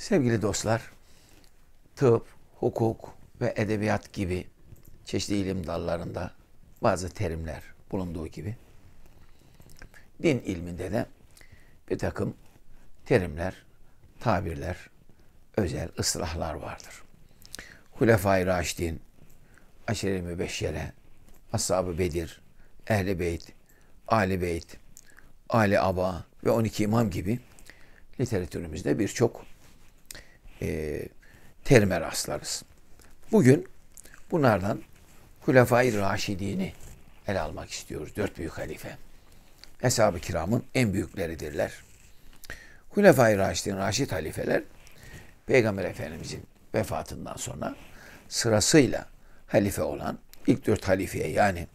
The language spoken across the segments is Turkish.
Sevgili dostlar, tıp, hukuk ve edebiyat gibi çeşitli ilim dallarında bazı terimler bulunduğu gibi din ilminde de bir takım terimler, tabirler, özel ıslahlar vardır. Hulefai Raşidin, Aşere-i Mübeşşere, Ashab-ı Bedir, Ehl-i Beyt, Ali Beyt, Ali Aba ve 12 İmam gibi literatürümüzde birçok e, terime rastlarız. Bugün bunlardan Hulefai Raşidini ele almak istiyoruz. Dört büyük halife. Eshab-ı kiramın en büyükleridirler. Hulefai Raşidin, Raşid halifeler Peygamber Efendimizin vefatından sonra sırasıyla halife olan ilk dört halifeye yani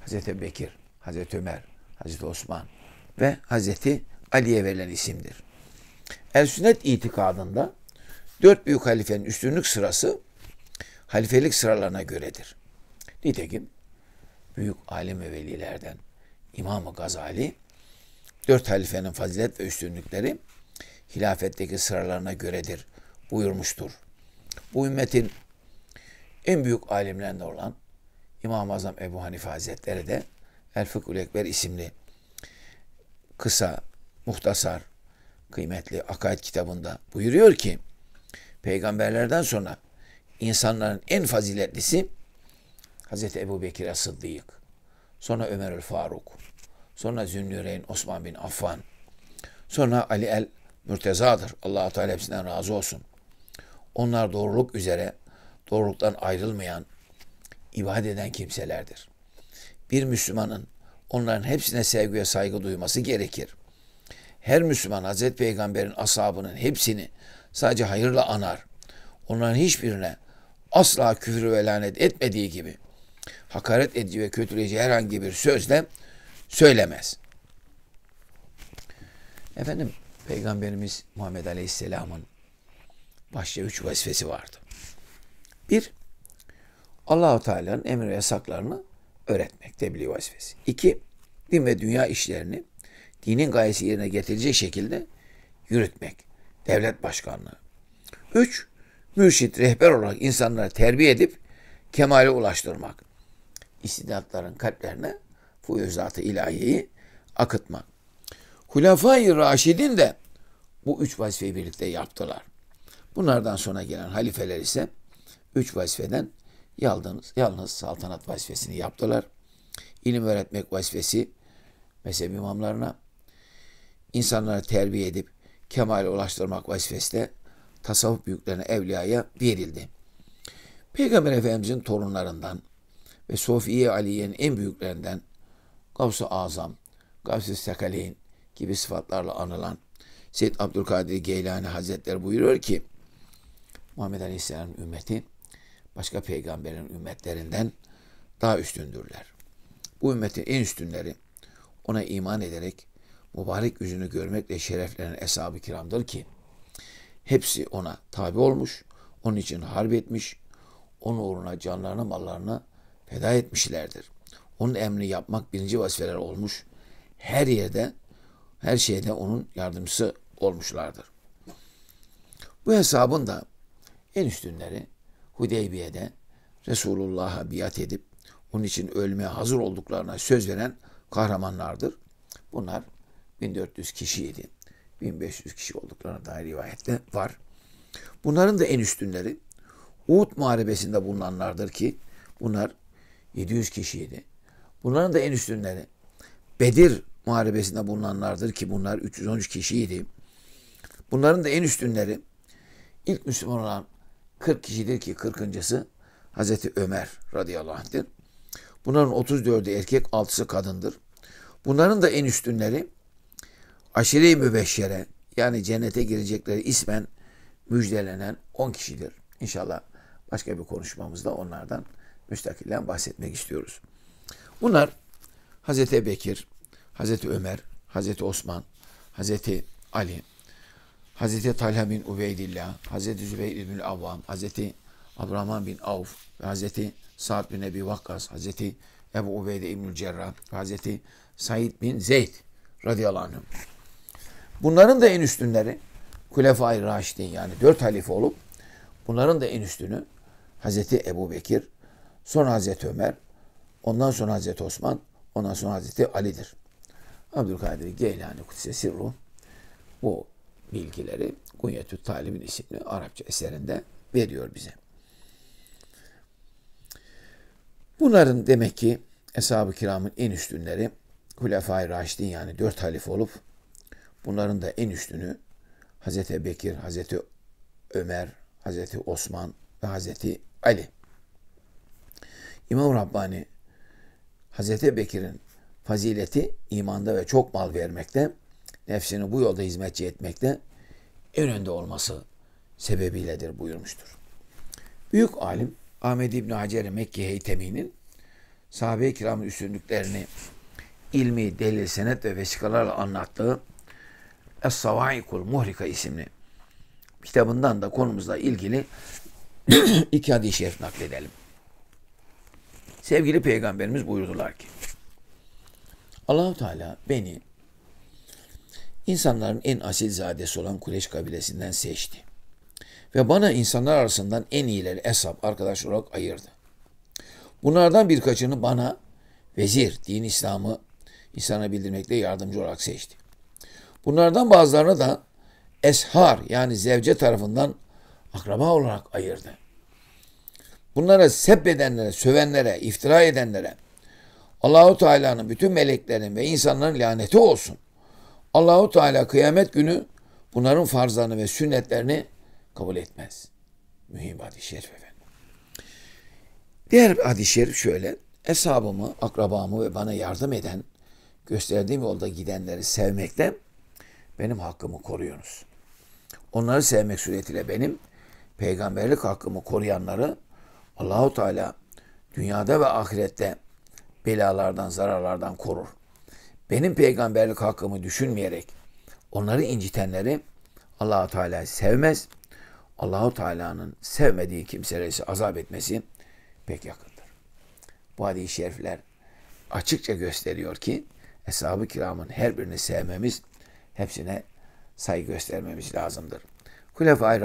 Hazreti Bekir, Hazreti Ömer, Hazreti Osman ve Hazreti Ali'ye verilen isimdir. El sünnet itikadında Dört büyük halifenin üstünlük sırası halifelik sıralarına göredir. Nitekim büyük alim ve velilerden İmam-ı Gazali dört halifenin fazilet ve üstünlükleri hilafetteki sıralarına göredir buyurmuştur. Bu ümmetin en büyük alimlerinden olan İmam-ı Azam Ebu Hanife Hazretleri de El Fıkhul Ekber isimli kısa, muhtasar, kıymetli akaid kitabında buyuruyor ki peygamberlerden sonra insanların en faziletlisi Hazreti Ebu Bekir Sıddık, sonra Ömer el Faruk, sonra Zünnüreyn Osman bin Affan, sonra Ali el Mürteza'dır. allah Teala hepsinden razı olsun. Onlar doğruluk üzere, doğruluktan ayrılmayan, ibadet eden kimselerdir. Bir Müslümanın onların hepsine sevgi ve saygı duyması gerekir. Her Müslüman Hazreti Peygamber'in ashabının hepsini sadece hayırla anar. Onların hiçbirine asla küfür ve lanet etmediği gibi hakaret edici ve kötüleyici herhangi bir sözle söylemez. Efendim Peygamberimiz Muhammed Aleyhisselam'ın başta üç vazifesi vardı. Bir, Allahu Teala'nın emir ve yasaklarını öğretmek, tebliğ vazifesi. İki, din ve dünya işlerini dinin gayesi yerine getirecek şekilde yürütmek devlet başkanlığı. Üç, mürşit, rehber olarak insanları terbiye edip kemale ulaştırmak. İstidatların kalplerine fuyuzatı ilahiyi akıtmak. Hulafayı, Raşid'in de bu üç vazifeyi birlikte yaptılar. Bunlardan sonra gelen halifeler ise üç vazifeden yalnız, yalnız saltanat vazifesini yaptılar. İlim öğretmek vazifesi mezhep imamlarına, insanları terbiye edip kemale ulaştırmak vazifesinde de tasavvuf büyüklerine, evliyaya verildi. Peygamber Efendimizin torunlarından ve Sofiye Aliye'nin en büyüklerinden Gavs-ı Azam, Gavs-ı Sekaleyn gibi sıfatlarla anılan Seyyid Abdülkadir Geylani Hazretleri buyuruyor ki Muhammed Aleyhisselam'ın ümmeti başka peygamberin ümmetlerinden daha üstündürler. Bu ümmetin en üstünleri ona iman ederek mübarek yüzünü görmekle şereflenen eshab-ı kiramdır ki hepsi ona tabi olmuş, onun için harp etmiş, onun uğruna canlarını mallarını feda etmişlerdir. Onun emrini yapmak birinci vazifeler olmuş. Her yerde, her şeyde onun yardımcısı olmuşlardır. Bu hesabın da en üstünleri Hudeybiye'de Resulullah'a biat edip onun için ölmeye hazır olduklarına söz veren kahramanlardır. Bunlar 1400 kişiydi. 1500 kişi olduklarına dair rivayette var. Bunların da en üstünleri Uhud Muharebesi'nde bulunanlardır ki bunlar 700 kişiydi. Bunların da en üstünleri Bedir Muharebesi'nde bulunanlardır ki bunlar 313 kişiydi. Bunların da en üstünleri ilk Müslüman olan 40 kişidir ki 40.sı Hazreti Ömer radıyallahu anh'tir. Bunların 34'ü erkek, 6'sı kadındır. Bunların da en üstünleri aşire-i mübeşşere yani cennete girecekleri ismen müjdelenen 10 kişidir. İnşallah başka bir konuşmamızda onlardan müstakilen bahsetmek istiyoruz. Bunlar Hazreti Bekir, Hazreti Ömer, Hazreti Osman, Hazreti Ali, Hazreti Talha bin Ubeydillah, Hazreti Zübeyir bin Avvam, Hazreti Abdurrahman bin Avf ve Hazreti Sa'd bin Ebi Vakkas, Hazreti Ebu Ubeyde İbnül Cerrah ve Hazreti Said bin Zeyd radıyallahu anh. Bunların da en üstünleri Kulefa-i Raşidin yani dört halife olup bunların da en üstünü Hazreti Ebu Bekir, sonra Hazreti Ömer, ondan sonra Hazreti Osman, ondan sonra Hazreti Ali'dir. Abdülkadir Geylani Kutsesi Ruh bu bilgileri Kunyetü Talib'in isimli Arapça eserinde veriyor bize. Bunların demek ki Eshab-ı Kiram'ın en üstünleri Hulefai Raşidin yani dört halife olup Bunların da en üstünü Hazreti Bekir, Hazreti Ömer, Hazreti Osman ve Hazreti Ali. İmam Rabbani Hazreti Bekir'in fazileti imanda ve çok mal vermekte, nefsini bu yolda hizmetçi etmekte en önde olması sebebiyledir buyurmuştur. Büyük alim Ahmed İbni Hacer Mekki Heytemi'nin sahabe-i kiramın üstünlüklerini ilmi, delil, senet ve vesikalarla anlattığı Es-Savaikul Muhrika isimli kitabından da konumuzla ilgili iki hadis-i şerif nakledelim. Sevgili Peygamberimiz buyurdular ki Allahu Teala beni insanların en asil asilzadesi olan Kureş kabilesinden seçti. Ve bana insanlar arasından en iyileri hesap arkadaş olarak ayırdı. Bunlardan birkaçını bana vezir, din İslam'ı insana bildirmekte yardımcı olarak seçti. Bunlardan bazılarını da eshar yani zevce tarafından akraba olarak ayırdı. Bunlara sebbedenlere, sövenlere, iftira edenlere Allahu Teala'nın bütün meleklerin ve insanların laneti olsun. Allahu Teala kıyamet günü bunların farzlarını ve sünnetlerini kabul etmez. Mühim hadis-i şerif efendim. Diğer hadis-i şerif şöyle. Eshabımı, akrabamı ve bana yardım eden, gösterdiğim yolda gidenleri sevmekte benim hakkımı koruyorsunuz. Onları sevmek suretiyle benim peygamberlik hakkımı koruyanları Allahu Teala dünyada ve ahirette belalardan, zararlardan korur. Benim peygamberlik hakkımı düşünmeyerek onları incitenleri Allahu Teala sevmez. Allahu Teala'nın sevmediği kimseleri azap etmesi pek yakındır. Bu hadis-i şerifler açıkça gösteriyor ki Eshab-ı kiramın her birini sevmemiz hepsine saygı göstermemiz lazımdır. Kulefa-i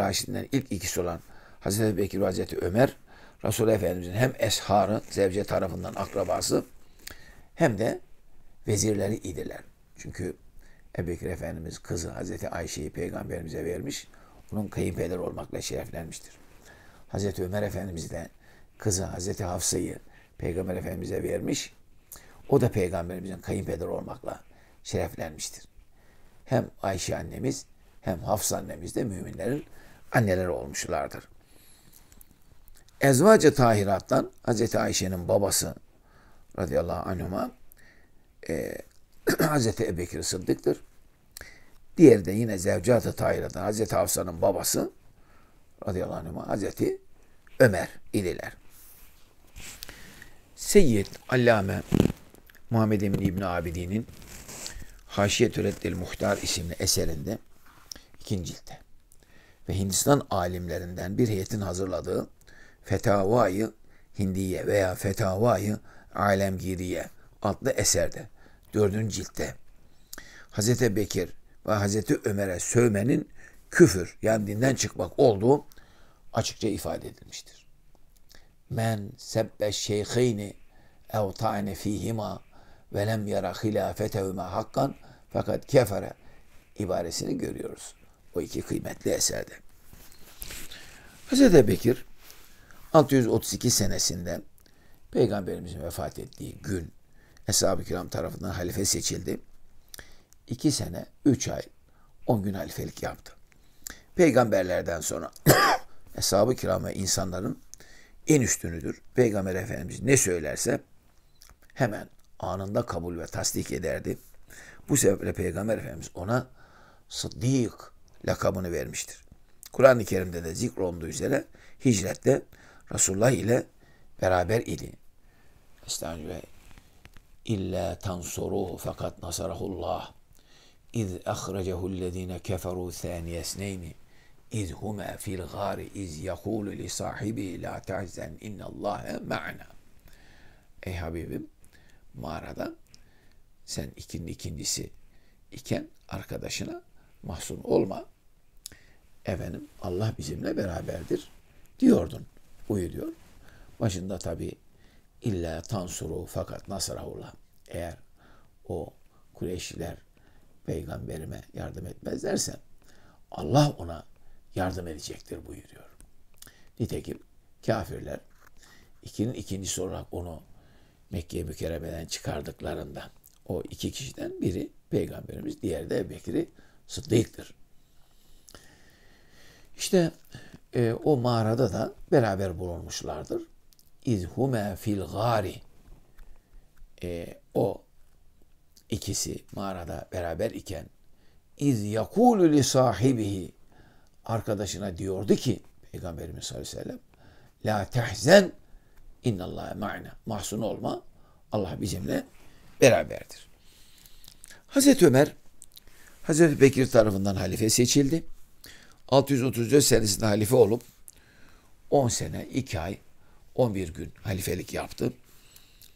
ilk ikisi olan Hazreti Bekir ve Hazreti Ömer, Resulullah Efendimiz'in hem esharı, zevce tarafından akrabası hem de vezirleri idiler. Çünkü Ebu Bekir Efendimiz kızı Hazreti Ayşe'yi peygamberimize vermiş. Onun kayınpeder olmakla şereflenmiştir. Hazreti Ömer Efendimiz de kızı Hazreti Hafsa'yı peygamber efendimize vermiş. O da peygamberimizin kayınpeder olmakla şereflenmiştir hem Ayşe annemiz hem Hafsa annemiz de müminlerin anneleri olmuşlardır. Ezvace Tahirat'tan Hazreti Ayşe'nin babası radıyallahu anhuma e, Hazreti Ebubekir Sıddık'tır. Diğeri de yine Zevcat-ı Tahirat'tan Hazreti Hafsa'nın babası radıyallahu anhuma Hazreti Ömer idiler. Seyyid Allame Muhammed Emin İbni Abidin'in Haşiye Türeddil Muhtar isimli eserinde ikinci ciltte ve Hindistan alimlerinden bir heyetin hazırladığı Fetavayı Hindiye veya Fetavayı Alemgiriye adlı eserde dördüncü ciltte Hz. Bekir ve Hz. Ömer'e sövmenin küfür yani dinden çıkmak olduğu açıkça ifade edilmiştir. Men sebbe şeyhini ev ta'ne fihima ve lem yara hilafetevme hakkan fakat kefere ibaresini görüyoruz o iki kıymetli eserde. Hazreti Bekir 632 senesinde Peygamberimizin vefat ettiği gün Eshab-ı Kiram tarafından halife seçildi. İki sene, üç ay, on gün halifelik yaptı. Peygamberlerden sonra Eshab-ı Kiram ve insanların en üstünüdür. Peygamber Efendimiz ne söylerse hemen anında kabul ve tasdik ederdi. Bu sebeple Peygamber Efendimiz ona Sıddık lakabını vermiştir. Kur'an-ı Kerim'de de zikrolunduğu üzere hicrette Resulullah ile beraber idi. Estağfirullah. İlla tansuruhu fakat nasarahullah. İz ahrecehullezine keferu saniyesneyni. İz huma fil gari iz yakulu li sahibi la tahzen innallâhe ma'na. Ey Habibim mağarada sen ikinin ikincisi iken arkadaşına mahzun olma. Efendim Allah bizimle beraberdir diyordun. buyuruyor Başında tabi illa tansuru fakat nasrahullah. Eğer o Kureyşliler peygamberime yardım etmezlerse Allah ona yardım edecektir buyuruyor. Nitekim kafirler ikinin ikincisi olarak onu Mekke-i Mükerreme'den çıkardıklarında o iki kişiden biri peygamberimiz, diğeri de Bekir'i Sıddık'tır. İşte e, o mağarada da beraber bulunmuşlardır. İzhume fil gari. E, o ikisi mağarada beraber iken iz yakulu li sahibihi arkadaşına diyordu ki Peygamberimiz sallallahu aleyhi ve sellem la tehzen İnna İnnallâhe ma'na. Mahzun olma. Allah bizimle beraberdir. Hazreti Ömer Hazreti Bekir tarafından halife seçildi. 634 senesinde halife olup 10 sene, 2 ay, 11 gün halifelik yaptı.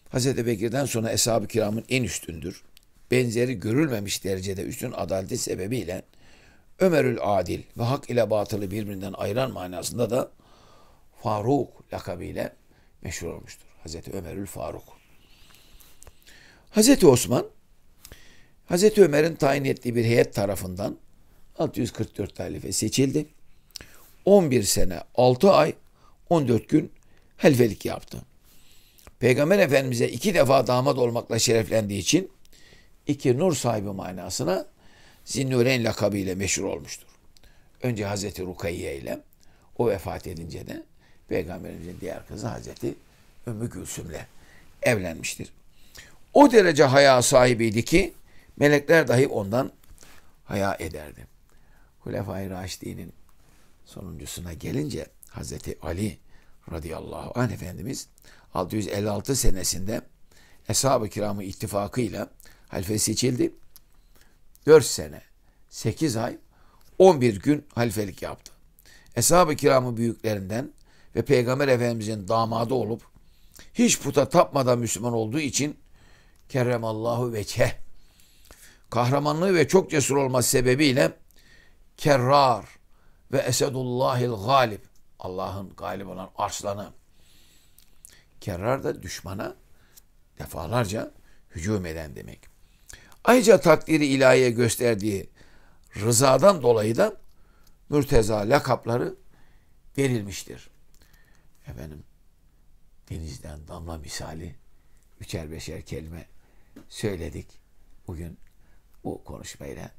Hazreti Bekir'den sonra Eshab-ı Kiram'ın en üstündür. Benzeri görülmemiş derecede üstün adaleti sebebiyle Ömerül Adil ve hak ile batılı birbirinden ayıran manasında da Faruk lakabıyla meşhur olmuştur. Hazreti Ömerül Faruk. Hazreti Osman, Hazreti Ömer'in tayin ettiği bir heyet tarafından 644 halife seçildi. 11 sene 6 ay 14 gün helvelik yaptı. Peygamber Efendimiz'e iki defa damat olmakla şereflendiği için iki nur sahibi manasına Zinnureyn lakabıyla meşhur olmuştur. Önce Hazreti Rukayye ile o vefat edince de Peygamberimizin diğer kızı Hazreti Ümmü Gülsüm'le evlenmiştir. O derece haya sahibiydi ki melekler dahi ondan haya ederdi. Hulefai Raşidi'nin sonuncusuna gelince Hazreti Ali radıyallahu anh Efendimiz 656 senesinde Eshab-ı Kiram'ı ittifakıyla halife seçildi. 4 sene, 8 ay, 11 gün halifelik yaptı. Eshab-ı Kiram'ın büyüklerinden ve Peygamber Efendimizin damadı olup hiç puta tapmadan Müslüman olduğu için kerremallahu vekeh kahramanlığı ve çok cesur olma sebebiyle kerrar ve esedullahil galip Allah'ın galip olan arslanı kerrar da düşmana defalarca hücum eden demek. Ayrıca takdiri ilahiye gösterdiği rızadan dolayı da mürteza lakapları verilmiştir efendim denizden damla misali üçer beşer kelime söyledik. Bugün bu konuşmayla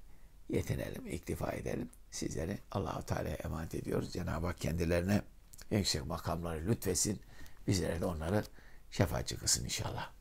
yetinelim, iktifa edelim. Sizleri Allahu Teala'ya emanet ediyoruz. Cenab-ı Hak kendilerine yüksek makamları lütfesin. Bizlere de onları şefaatçi kılsın inşallah.